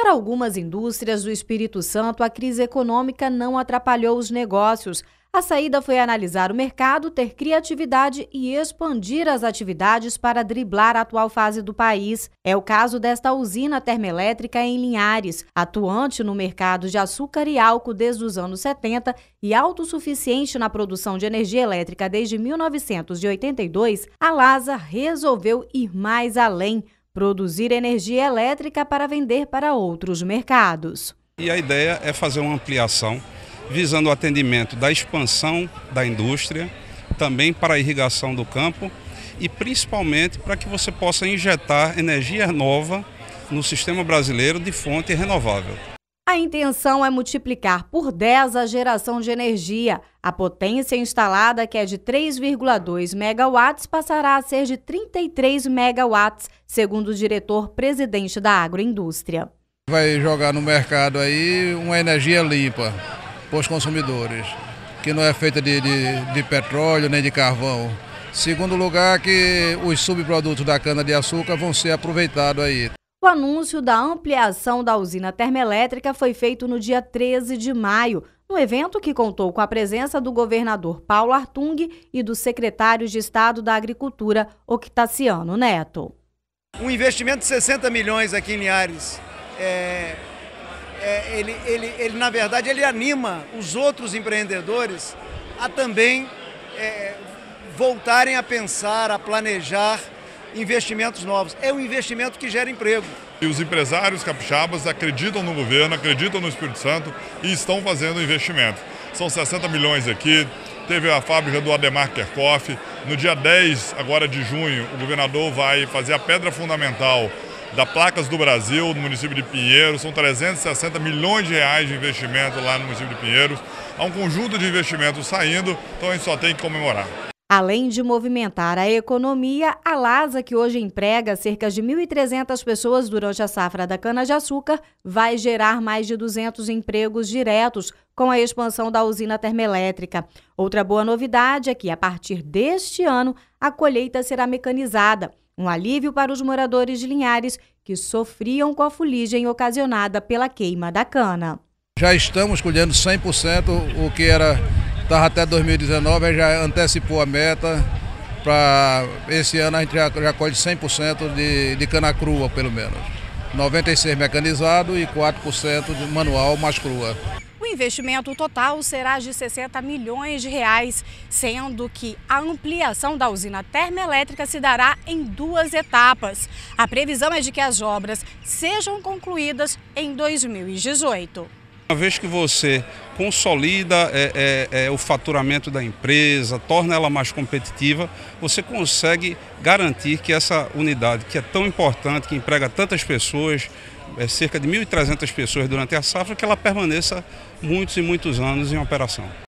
Para algumas indústrias do Espírito Santo, a crise econômica não atrapalhou os negócios. A saída foi analisar o mercado, ter criatividade e expandir as atividades para driblar a atual fase do país. É o caso desta usina termoelétrica em Linhares, atuante no mercado de açúcar e álcool desde os anos 70 e autossuficiente na produção de energia elétrica desde 1982, a LASA resolveu ir mais além produzir energia elétrica para vender para outros mercados. E a ideia é fazer uma ampliação visando o atendimento da expansão da indústria, também para a irrigação do campo e principalmente para que você possa injetar energia nova no sistema brasileiro de fonte renovável intenção é multiplicar por 10 a geração de energia. A potência instalada, que é de 3,2 megawatts, passará a ser de 33 megawatts, segundo o diretor-presidente da agroindústria. Vai jogar no mercado aí uma energia limpa para os consumidores, que não é feita de, de, de petróleo nem de carvão. Segundo lugar, que os subprodutos da cana-de-açúcar vão ser aproveitados aí. O anúncio da ampliação da usina termoelétrica foi feito no dia 13 de maio, no evento que contou com a presença do governador Paulo Artung e do secretário de Estado da Agricultura, Octaciano Neto. Um investimento de 60 milhões aqui em Linhares, é, é, ele, ele, ele, na verdade, ele anima os outros empreendedores a também é, voltarem a pensar, a planejar investimentos novos. É um investimento que gera emprego. E os empresários capixabas acreditam no governo, acreditam no Espírito Santo e estão fazendo investimento. São 60 milhões aqui, teve a fábrica do Ademar Kerkoff. No dia 10 agora de junho, o governador vai fazer a pedra fundamental da Placas do Brasil, no município de Pinheiros. São 360 milhões de reais de investimento lá no município de Pinheiros. Há um conjunto de investimentos saindo, então a gente só tem que comemorar. Além de movimentar a economia, a LASA, que hoje emprega cerca de 1.300 pessoas durante a safra da cana-de-açúcar, vai gerar mais de 200 empregos diretos com a expansão da usina termoelétrica. Outra boa novidade é que, a partir deste ano, a colheita será mecanizada. Um alívio para os moradores de Linhares que sofriam com a fuligem ocasionada pela queima da cana. Já estamos colhendo 100% o que era estava até 2019, já antecipou a meta. Para esse ano a gente já, já colhe 100% de, de cana crua, pelo menos. 96% mecanizado e 4% de manual mais crua. O investimento total será de 60 milhões de reais, sendo que a ampliação da usina termoelétrica se dará em duas etapas. A previsão é de que as obras sejam concluídas em 2018. Uma vez que você consolida é, é, é, o faturamento da empresa, torna ela mais competitiva, você consegue garantir que essa unidade, que é tão importante, que emprega tantas pessoas, é, cerca de 1.300 pessoas durante a safra, que ela permaneça muitos e muitos anos em operação.